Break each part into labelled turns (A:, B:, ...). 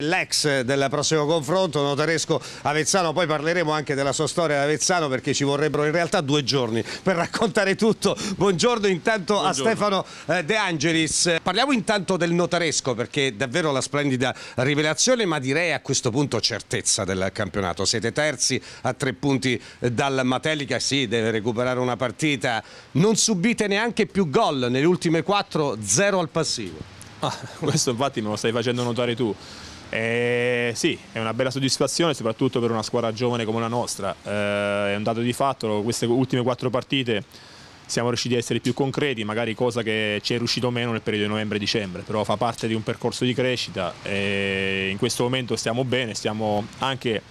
A: L'ex del prossimo confronto, notaresco Avezzano, poi parleremo anche della sua storia ad Avezzano perché ci vorrebbero in realtà due giorni per raccontare tutto. Buongiorno intanto Buongiorno. a Stefano eh, De Angelis. Parliamo intanto del notaresco perché è davvero la splendida rivelazione, ma direi a questo punto certezza del campionato. Siete terzi a tre punti eh, dal Matelica, sì, deve recuperare una partita. Non subite neanche più gol, nelle ultime quattro, zero al passivo. Ah, questo infatti me lo stai facendo notare
B: tu. Eh, sì, è una bella soddisfazione, soprattutto per una squadra giovane come la nostra. Eh, è un dato di fatto, queste ultime quattro partite siamo riusciti a essere più concreti, magari cosa che ci è riuscito meno nel periodo di novembre-dicembre, però fa parte di un percorso di crescita e in questo momento stiamo bene, stiamo anche,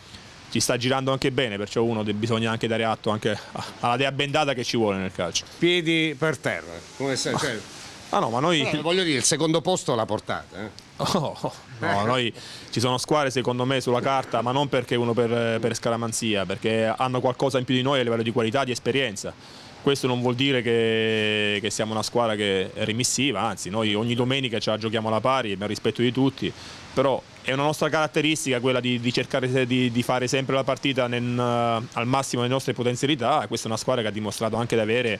B: ci sta girando anche bene, perciò uno bisogna anche dare atto anche alla dea bendata che ci vuole nel calcio.
A: Piedi per terra, come se, cioè,
B: Ah no, ma noi... No, eh. voglio dire, il secondo posto l'ha portata. Eh? Oh, oh, oh. no, eh. noi ci sono squadre secondo me sulla carta, ma non perché uno per, per scaramanzia, perché hanno qualcosa in più di noi a livello di qualità, di esperienza. Questo non vuol dire che, che siamo una squadra che è remissiva, anzi noi ogni domenica ce la giochiamo alla pari, abbiamo rispetto di tutti, però è una nostra caratteristica quella di, di cercare di, di, fare sempre la partita nel, al massimo delle nostre potenzialità questa è una squadra che ha dimostrato anche di avere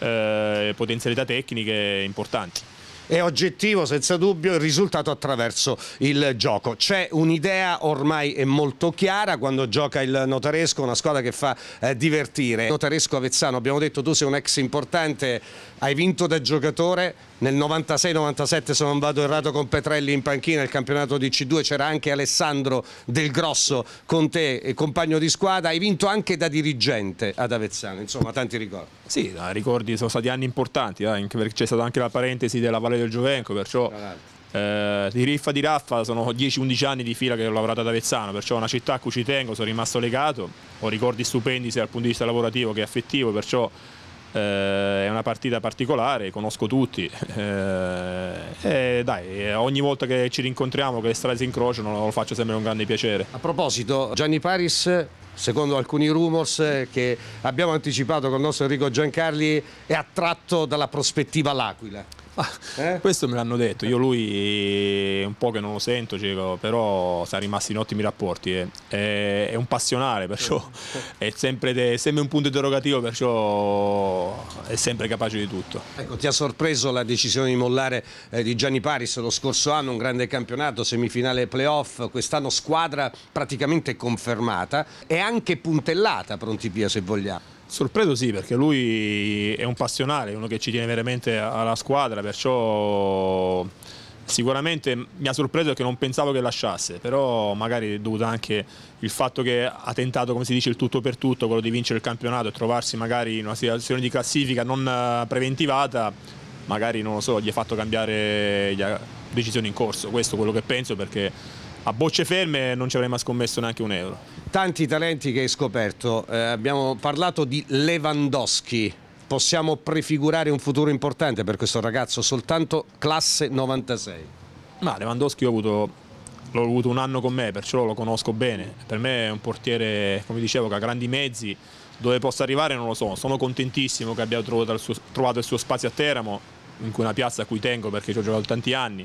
B: eh, potenzialità
A: tecniche importanti è oggettivo senza dubbio il risultato attraverso il gioco. C'è un'idea ormai eh, molto chiara quando gioca il Notaresco, una squadra che fa eh, divertire. Notaresco Avezzano, abbiamo detto tu sei un ex importante, hai vinto da giocatore nel 96-97 se non vado errato con Petrelli in panchina, il campionato di C2 c'era anche Alessandro Del Grosso con te, eh, compagno di squadra, hai vinto anche da dirigente ad Avezzano, insomma tanti ricordi. Sì, ricordi sono stati anni importanti, eh,
B: anche perché c'è stata anche la parentesi della Valle storia del Giovenco, perciò... Eh, di Riffa di Raffa sono 10-11 anni di fila che ho lavorato ad Avezzano, perciò è una città a cui ci tengo, sono rimasto legato, ho ricordi stupendi sia dal punto di vista lavorativo che affettivo, perciò eh, è una partita particolare, conosco tutti eh, e dai, ogni volta che ci rincontriamo, che le
A: strade si incrociano, lo faccio sempre un grande piacere. A proposito, Gianni Paris secondo alcuni rumors che abbiamo anticipato con il nostro Enrico Giancarli, è attratto dalla prospettiva L'Aquila. Ah,
B: eh? Questo me l'hanno detto, io lui un po' che non lo sento, però siamo rimasti in ottimi rapporti. Eh. È, è, un passionale, perciò mm.
A: è sempre, de, sempre, un punto interrogativo, perciò è sempre capace di tutto. Ecco, ti ha sorpreso la decisione di mollare eh, di Gianni Paris lo scorso anno, un grande campionato, semifinale playoff, quest'anno squadra praticamente confermata e anche puntellata, pronti via se vogliamo. Sorpreso sì, perché lui è un passionale, uno che ci tiene veramente
B: alla squadra, perciò sicuramente mi ha sorpreso che non pensavo che lasciasse, però magari è dovuto anche il fatto che ha tentato, come si dice, il tutto per tutto, quello di vincere il campionato e trovarsi magari in una situazione di classifica non eh, preventivata, magari non lo so, gli ha fatto cambiare decisioni in corso, questo è quello che penso perché
A: a bocce ferme non ci avrei mai scommesso neanche un euro. Tanti talenti che hai scoperto, eh, abbiamo parlato di Lewandowski, possiamo prefigurare un futuro importante per questo ragazzo, soltanto classe 96.
B: Ma Lewandowski ho avuto, l'ho avuto un anno con me, perciò lo conosco bene. Per me è un portiere, come dicevo, che ha grandi mezzi, dove possa arrivare non lo so, sono contentissimo che abbia trovato il suo, trovato il suo spazio a Teramo, in cui una piazza a cui tengo perché ci ho giocato tanti anni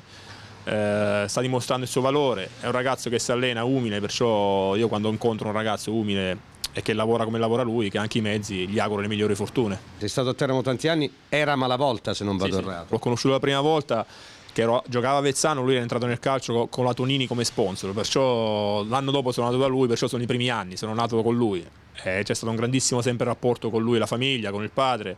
B: eh, sta dimostrando il suo valore, è un ragazzo che si allena umile, perciò io quando incontro un ragazzo umile e che lavora come lavora lui, che ha anche i mezzi, gli auguro le migliori fortune. Sei stato a Teramo tanti anni, era malavolta
A: se non vado sì, errato. Sì.
B: L'ho conosciuto la prima volta, che ero, giocava a Vezzano, lui era entrato nel calcio con la Tonini come sponsor, perciò l'anno dopo sono nato da lui, perciò sono i primi anni, sono nato con lui. Eh, c'è stato un grandissimo sempre rapporto con lui, la famiglia, con il padre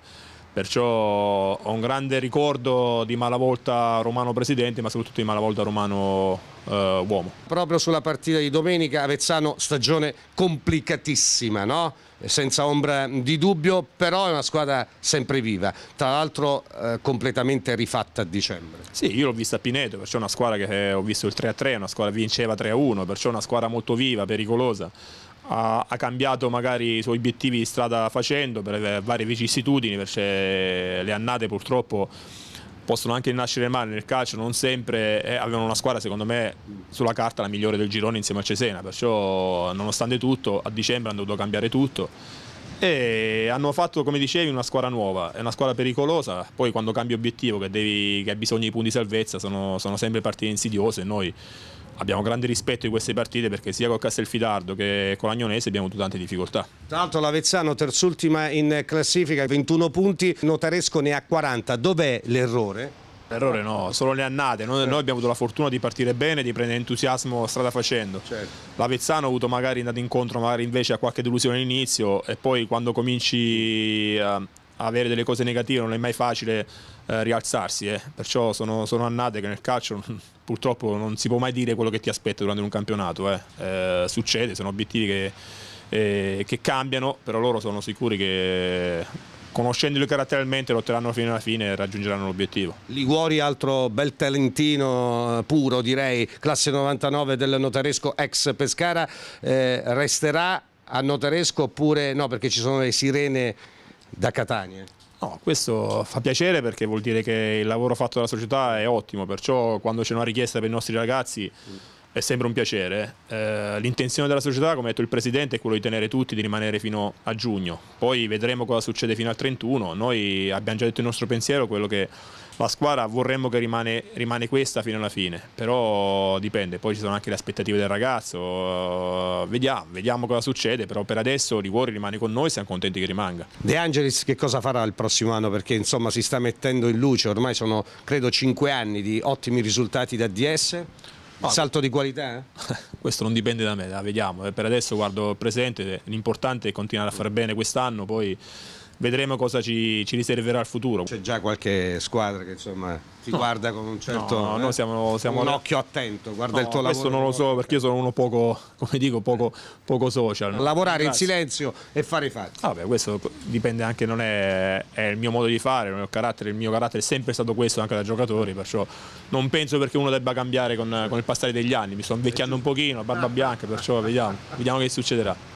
B: Perciò ho un grande ricordo di Malavolta Romano presidente, ma soprattutto di Malavolta Romano eh,
A: uomo. Proprio sulla partita di domenica, Avezzano stagione complicatissima, no? senza ombra di dubbio, però è una squadra sempre viva, tra l'altro eh, completamente rifatta a dicembre. Sì, io l'ho vista a Pineto, perciò è una squadra che ho visto il 3-3, una
B: squadra che vinceva 3-1, perciò è una squadra molto viva, pericolosa, ha, ha, cambiato magari i suoi obiettivi di strada facendo per varie vicissitudini, perché le annate purtroppo possono anche nascere male nel calcio, non sempre eh, avevano una squadra secondo me sulla carta la migliore del girone insieme a Cesena, perciò nonostante tutto a dicembre hanno dovuto cambiare tutto e hanno fatto come dicevi una squadra nuova, è una squadra pericolosa, poi quando cambi obiettivo che, devi, che hai bisogno di punti di salvezza sono, sono sempre partite insidiose, noi abbiamo grande rispetto di queste partite perché sia con Castelfidardo che con l'Agnonese abbiamo avuto tante difficoltà.
A: Tra l'altro l'Avezzano terzultima in classifica, 21 punti, Notaresco ne ha 40, dov'è l'errore? L'errore no, solo le annate, noi, certo. noi, abbiamo avuto la fortuna di partire bene, di prendere
B: entusiasmo strada facendo. Certo. L'Avezzano ha avuto magari andato incontro magari invece a qualche delusione all'inizio e poi quando cominci a avere delle cose negative non è mai facile eh, rialzarsi, eh. perciò sono, sono, annate che nel calcio purtroppo non si può mai dire quello che ti aspetta durante un campionato, eh. eh succede, sono obiettivi che, eh, che, cambiano, però loro sono sicuri che conoscendoli caratterialmente lotteranno fino alla fine e raggiungeranno l'obiettivo.
A: Liguori, altro bel talentino eh, puro direi, classe 99 del notaresco ex Pescara, resterà a notaresco oppure no perché ci sono le sirene da Catania?
B: No, questo fa piacere perché vuol dire che il lavoro fatto dalla società è ottimo, perciò quando c'è una richiesta per i nostri ragazzi è sempre un piacere. Eh, l'intenzione della società, come ha detto il Presidente, è quella di tenere tutti, di rimanere fino a giugno. Poi vedremo cosa succede fino al 31. Noi abbiamo già detto il nostro pensiero, quello che la squadra vorremmo che rimane, rimane, questa fino alla fine, però dipende, poi ci sono anche le aspettative del ragazzo, eh, vediamo, vediamo cosa succede, però per adesso Liguori rimane con noi, siamo contenti che rimanga.
A: De Angelis che cosa farà il prossimo anno? Perché insomma si sta mettendo in luce, ormai sono credo 5 anni di ottimi risultati da DS. No, salto di
B: qualità? Eh? Questo non dipende da me, la vediamo. Eh, per adesso guardo il presente, l'importante è continuare a far bene quest'anno, poi vedremo cosa ci, ci riserverà il futuro. C'è già qualche
A: squadra che insomma ti no. guarda con un certo no, no, eh, siamo, siamo un occhio attento, guarda il tuo lavoro. Questo non lo
B: so perché io sono uno poco, come dico, poco, poco social. Lavorare Grazie. in silenzio e fare i fatti. Ah, questo dipende anche, non è, è, il mio modo di fare, il mio carattere, il mio carattere è sempre stato questo anche da giocatori, perciò non penso perché uno debba cambiare con, con il passare degli anni, mi sto invecchiando un pochino, barba bianca, perciò vediamo, vediamo che succederà.